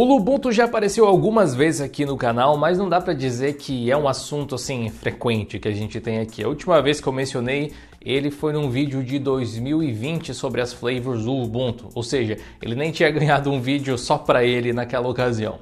O Lubuntu já apareceu algumas vezes aqui no canal, mas não dá para dizer que é um assunto assim frequente que a gente tem aqui. A última vez que eu mencionei ele foi num vídeo de 2020 sobre as flavors do Ubuntu, ou seja, ele nem tinha ganhado um vídeo só para ele naquela ocasião.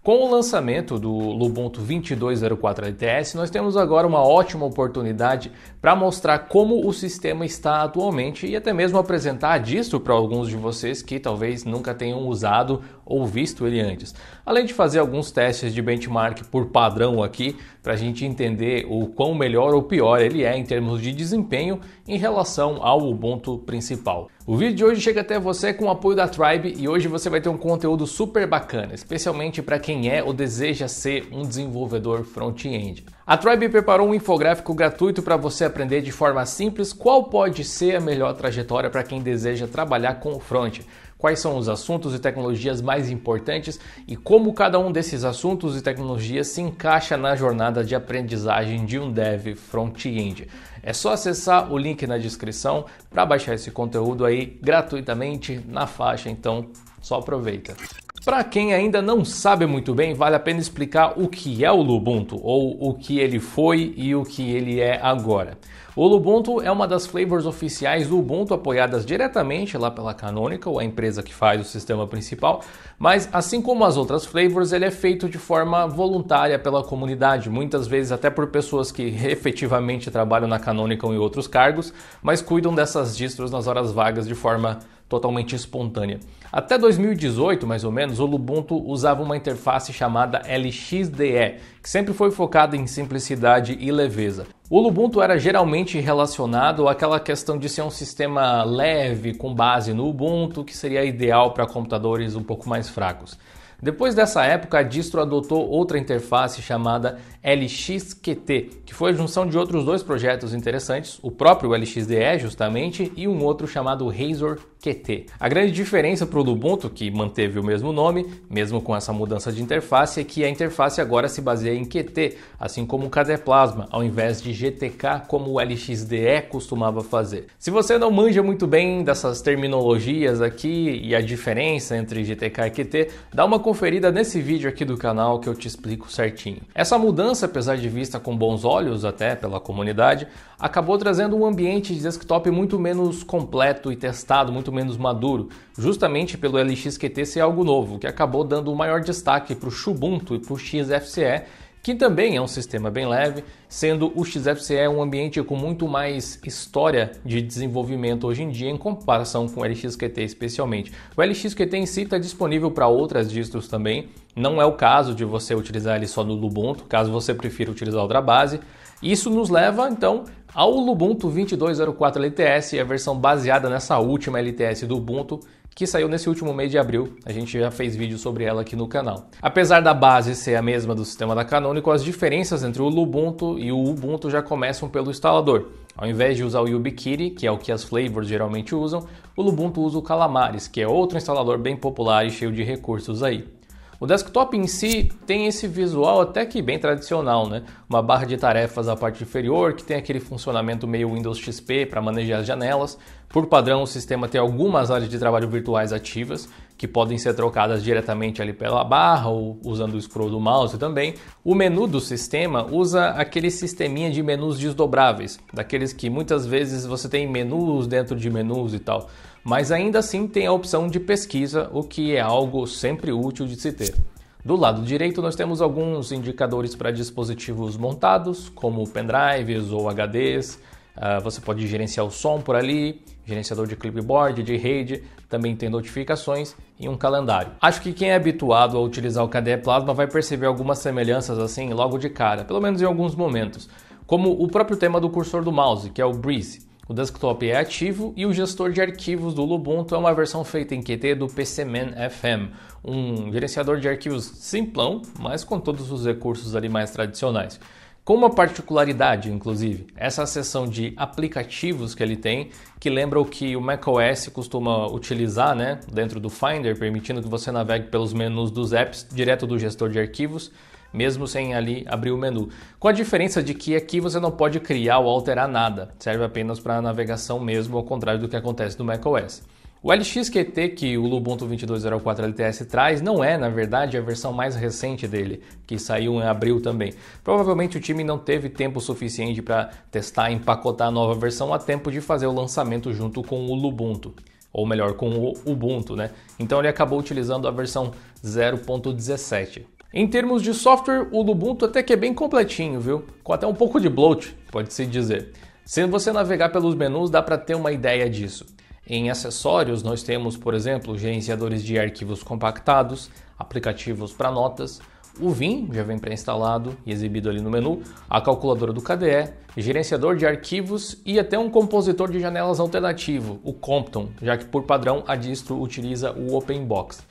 Com o lançamento do Lubuntu 2204 LTS, nós temos agora uma ótima oportunidade para mostrar como o sistema está atualmente e até mesmo apresentar disso para alguns de vocês que talvez nunca tenham usado ou visto ele antes. Além de fazer alguns testes de benchmark por padrão aqui, para a gente entender o quão melhor ou pior ele é em termos de desempenho em relação ao Ubuntu principal. O vídeo de hoje chega até você com o apoio da Tribe e hoje você vai ter um conteúdo super bacana, especialmente para quem é ou deseja ser um desenvolvedor front-end. A Tribe preparou um infográfico gratuito para você aprender de forma simples qual pode ser a melhor trajetória para quem deseja trabalhar com o front quais são os assuntos e tecnologias mais importantes e como cada um desses assuntos e tecnologias se encaixa na jornada de aprendizagem de um dev front-end. É só acessar o link na descrição para baixar esse conteúdo aí gratuitamente na faixa, então só aproveita. Para quem ainda não sabe muito bem, vale a pena explicar o que é o Lubuntu, ou o que ele foi e o que ele é agora. O Lubuntu é uma das flavors oficiais do Ubuntu, apoiadas diretamente lá pela Canonical, a empresa que faz o sistema principal, mas assim como as outras flavors, ele é feito de forma voluntária pela comunidade, muitas vezes até por pessoas que efetivamente trabalham na Canonical e outros cargos, mas cuidam dessas distros nas horas vagas de forma totalmente espontânea. Até 2018, mais ou menos, o Ubuntu usava uma interface chamada LXDE, que sempre foi focada em simplicidade e leveza. O Ubuntu era geralmente relacionado àquela questão de ser um sistema leve com base no Ubuntu, que seria ideal para computadores um pouco mais fracos. Depois dessa época, a distro adotou outra interface chamada LXQT, que foi a junção de outros dois projetos interessantes, o próprio LXDE justamente e um outro chamado Razor QT. A grande diferença para o Ubuntu, que manteve o mesmo nome, mesmo com essa mudança de interface, é que a interface agora se baseia em QT, assim como o KDE Plasma, ao invés de GTK como o LXDE costumava fazer. Se você não manja muito bem dessas terminologias aqui e a diferença entre GTK e QT, dá uma conferida nesse vídeo aqui do canal que eu te explico certinho. Essa mudança, apesar de vista com bons olhos até pela comunidade, acabou trazendo um ambiente de desktop muito menos completo e testado, muito menos maduro, justamente pelo LXQT ser algo novo, que acabou dando o maior destaque para o Ubuntu e para o XFCE que também é um sistema bem leve, sendo o XFCE um ambiente com muito mais história de desenvolvimento hoje em dia em comparação com o LXQT especialmente. O LXQT em si está disponível para outras distros também, não é o caso de você utilizar ele só no Ubuntu, caso você prefira utilizar outra base, isso nos leva então ao Ubuntu 22.04 LTS, a versão baseada nessa última LTS do Ubuntu que saiu nesse último mês de abril. A gente já fez vídeo sobre ela aqui no canal. Apesar da base ser a mesma do sistema da Canonical, as diferenças entre o Ubuntu e o Ubuntu já começam pelo instalador. Ao invés de usar o YubiKiri, que é o que as flavors geralmente usam, o Ubuntu usa o Calamares, que é outro instalador bem popular e cheio de recursos aí. O desktop em si tem esse visual até que bem tradicional, né? Uma barra de tarefas na parte inferior que tem aquele funcionamento meio Windows XP para manejar as janelas. Por padrão, o sistema tem algumas áreas de trabalho virtuais ativas que podem ser trocadas diretamente ali pela barra ou usando o scroll do mouse também. O menu do sistema usa aquele sisteminha de menus desdobráveis, daqueles que muitas vezes você tem menus dentro de menus e tal mas ainda assim tem a opção de pesquisa, o que é algo sempre útil de se ter. Do lado direito, nós temos alguns indicadores para dispositivos montados, como pendrives ou HDs. Ah, você pode gerenciar o som por ali, gerenciador de clipboard, de rede, também tem notificações e um calendário. Acho que quem é habituado a utilizar o KDE Plasma vai perceber algumas semelhanças assim logo de cara, pelo menos em alguns momentos, como o próprio tema do cursor do mouse, que é o Breeze. O desktop é ativo e o gestor de arquivos do Lubuntu é uma versão feita em Qt do PCMan FM, um gerenciador de arquivos simplão, mas com todos os recursos ali mais tradicionais. Com uma particularidade, inclusive, essa seção de aplicativos que ele tem, que lembra o que o macOS costuma utilizar né, dentro do Finder, permitindo que você navegue pelos menus dos apps direto do gestor de arquivos mesmo sem ali abrir o menu. Com a diferença de que aqui você não pode criar ou alterar nada, serve apenas para navegação mesmo, ao contrário do que acontece no macOS. O LXQT que o Ubuntu 22.04 LTS traz não é, na verdade, a versão mais recente dele, que saiu em abril também. Provavelmente o time não teve tempo suficiente para testar e empacotar a nova versão a tempo de fazer o lançamento junto com o Ubuntu, ou melhor, com o Ubuntu, né? Então ele acabou utilizando a versão 0.17. Em termos de software, o Ubuntu até que é bem completinho, viu? Com até um pouco de bloat, pode-se dizer. Se você navegar pelos menus, dá para ter uma ideia disso. Em acessórios, nós temos, por exemplo, gerenciadores de arquivos compactados, aplicativos para notas, o Vim já vem pré-instalado e exibido ali no menu, a calculadora do KDE, gerenciador de arquivos e até um compositor de janelas alternativo, o Compton, já que por padrão a distro utiliza o OpenBox.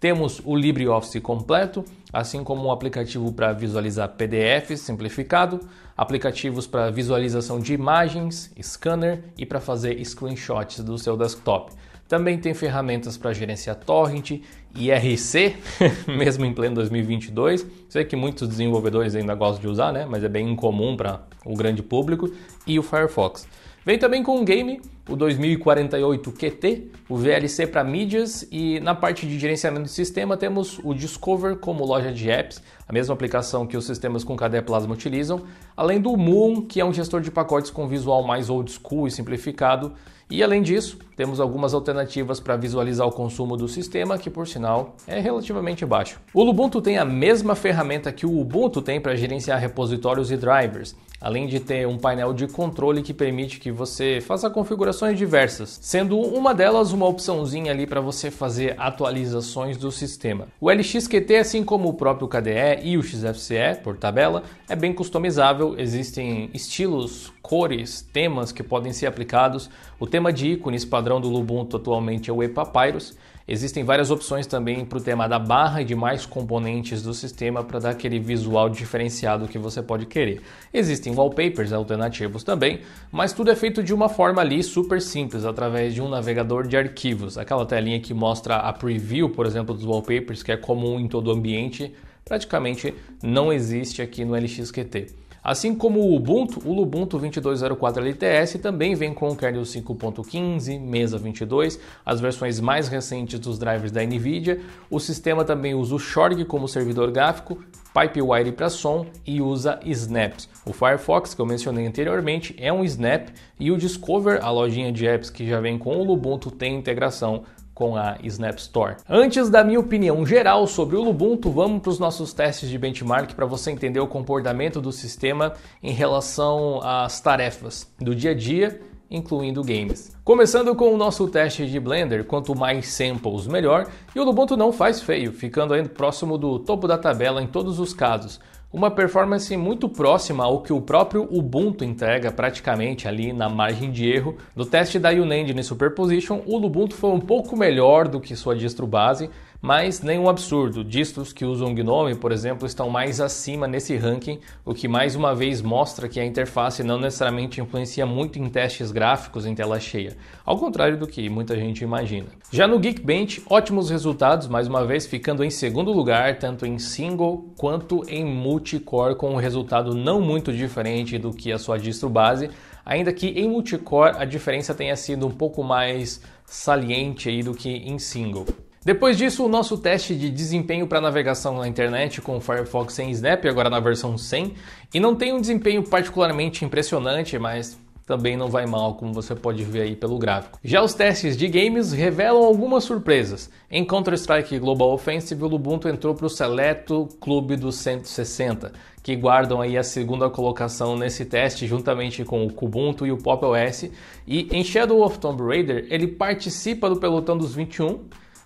Temos o LibreOffice completo, assim como um aplicativo para visualizar PDFs simplificado, aplicativos para visualização de imagens, scanner e para fazer screenshots do seu desktop. Também tem ferramentas para gerenciar torrent, IRC, mesmo em pleno 2022. Sei que muitos desenvolvedores ainda gostam de usar, né? mas é bem incomum para o grande público, e o Firefox. Vem também com um game, o 2048 QT, o VLC para mídias e na parte de gerenciamento de sistema temos o Discover como loja de apps, a mesma aplicação que os sistemas com KDE Plasma utilizam, além do Moon, que é um gestor de pacotes com visual mais old school e simplificado. E além disso, temos algumas alternativas para visualizar o consumo do sistema, que por sinal é relativamente baixo. O Lubuntu tem a mesma ferramenta que o Ubuntu tem para gerenciar repositórios e drivers, além de ter um painel de controle que permite que você faça configurações diversas, sendo uma delas uma opçãozinha ali para você fazer atualizações do sistema. O LXQT, assim como o próprio KDE e o XFCE, por tabela, é bem customizável variável, existem estilos, cores, temas que podem ser aplicados. O tema de ícones padrão do Lubuntu atualmente é o ePapyrus. Existem várias opções também para o tema da barra e de mais componentes do sistema para dar aquele visual diferenciado que você pode querer. Existem wallpapers alternativos também, mas tudo é feito de uma forma ali super simples, através de um navegador de arquivos. Aquela telinha que mostra a preview, por exemplo, dos wallpapers, que é comum em todo o ambiente, praticamente não existe aqui no LXQT. Assim como o Ubuntu, o Ubuntu 22.04 LTS também vem com o kernel 5.15, mesa 22, as versões mais recentes dos drivers da NVIDIA. O sistema também usa o Shorg como servidor gráfico, Pipewire para som e usa snaps. O Firefox, que eu mencionei anteriormente, é um snap e o Discover, a lojinha de apps que já vem com o Ubuntu, tem integração com a Snap Store. Antes da minha opinião geral sobre o Ubuntu, vamos para os nossos testes de benchmark para você entender o comportamento do sistema em relação às tarefas do dia a dia, incluindo games. Começando com o nosso teste de Blender, quanto mais samples melhor, e o Ubuntu não faz feio, ficando ainda próximo do topo da tabela em todos os casos uma performance muito próxima ao que o próprio Ubuntu entrega praticamente ali na margem de erro. No teste da no Superposition, o Ubuntu foi um pouco melhor do que sua distro base, mas nenhum absurdo. Distros que usam GNOME, por exemplo, estão mais acima nesse ranking, o que mais uma vez mostra que a interface não necessariamente influencia muito em testes gráficos em tela cheia, ao contrário do que muita gente imagina. Já no Geekbench, ótimos resultados, mais uma vez ficando em segundo lugar, tanto em single quanto em multicore, com um resultado não muito diferente do que a sua distro base, ainda que em multicore a diferença tenha sido um pouco mais saliente aí do que em single. Depois disso, o nosso teste de desempenho para navegação na internet com o Firefox sem Snap, agora na versão 100, e não tem um desempenho particularmente impressionante, mas também não vai mal, como você pode ver aí pelo gráfico. Já os testes de games revelam algumas surpresas. Em Counter-Strike Global Offensive, o Ubuntu entrou para o seleto clube dos 160, que guardam aí a segunda colocação nesse teste, juntamente com o Kubuntu e o Pop OS. E em Shadow of Tomb Raider, ele participa do pelotão dos 21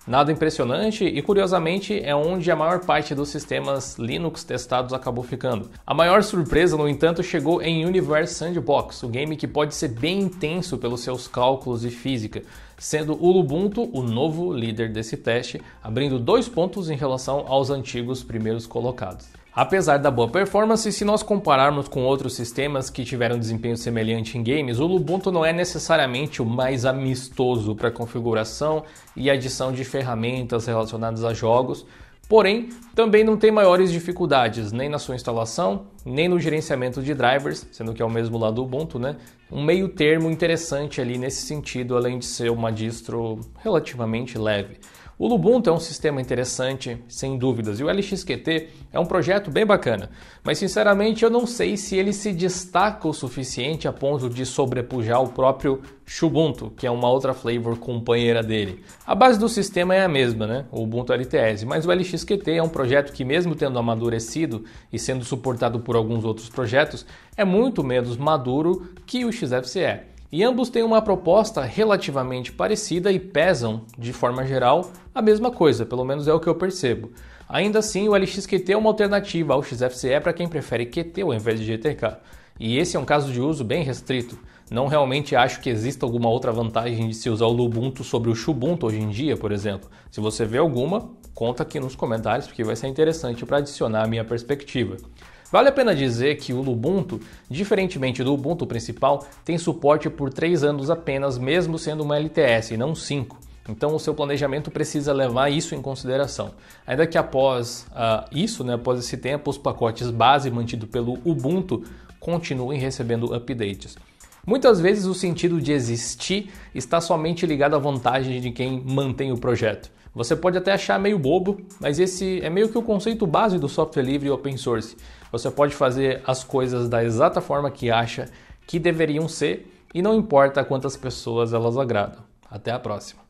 Nada impressionante e curiosamente é onde a maior parte dos sistemas Linux testados acabou ficando. A maior surpresa, no entanto, chegou em Universe Sandbox, o game que pode ser bem intenso pelos seus cálculos e física, sendo o Ubuntu o novo líder desse teste, abrindo dois pontos em relação aos antigos primeiros colocados. Apesar da boa performance, se nós compararmos com outros sistemas que tiveram desempenho semelhante em games, o Lubuntu não é necessariamente o mais amistoso para configuração e adição de ferramentas relacionadas a jogos, porém também não tem maiores dificuldades nem na sua instalação, nem no gerenciamento de drivers, sendo que é o mesmo lado do Ubuntu, né? Um meio termo interessante ali nesse sentido, além de ser uma distro relativamente leve. O Lubuntu é um sistema interessante, sem dúvidas, e o LXQT é um projeto bem bacana, mas sinceramente eu não sei se ele se destaca o suficiente a ponto de sobrepujar o próprio Xubuntu, que é uma outra flavor companheira dele. A base do sistema é a mesma, né? O Ubuntu LTS, mas o LXQT é um projeto que mesmo tendo amadurecido e sendo suportado por alguns outros projetos, é muito menos maduro que o XFCE. E ambos têm uma proposta relativamente parecida e pesam, de forma geral, a mesma coisa, pelo menos é o que eu percebo. Ainda assim, o LXQT é uma alternativa ao XFCE para quem prefere QT ao invés de GTK. E esse é um caso de uso bem restrito. Não realmente acho que exista alguma outra vantagem de se usar o Lubuntu sobre o Xubuntu hoje em dia, por exemplo. Se você vê alguma, conta aqui nos comentários porque vai ser interessante para adicionar a minha perspectiva. Vale a pena dizer que o Lubuntu, diferentemente do Ubuntu principal, tem suporte por 3 anos apenas, mesmo sendo uma LTS e não 5. Então o seu planejamento precisa levar isso em consideração. Ainda que após uh, ah, isso, né, após esse tempo, os pacotes base mantidos pelo Ubuntu continuem recebendo updates. Muitas vezes o sentido de existir está somente ligado à vontade de quem mantém o projeto. Você pode até achar meio bobo, mas esse é meio que o conceito base do software livre e open source. Você pode fazer as coisas da exata forma que acha que deveriam ser e não importa quantas pessoas elas agradam. Até a próxima.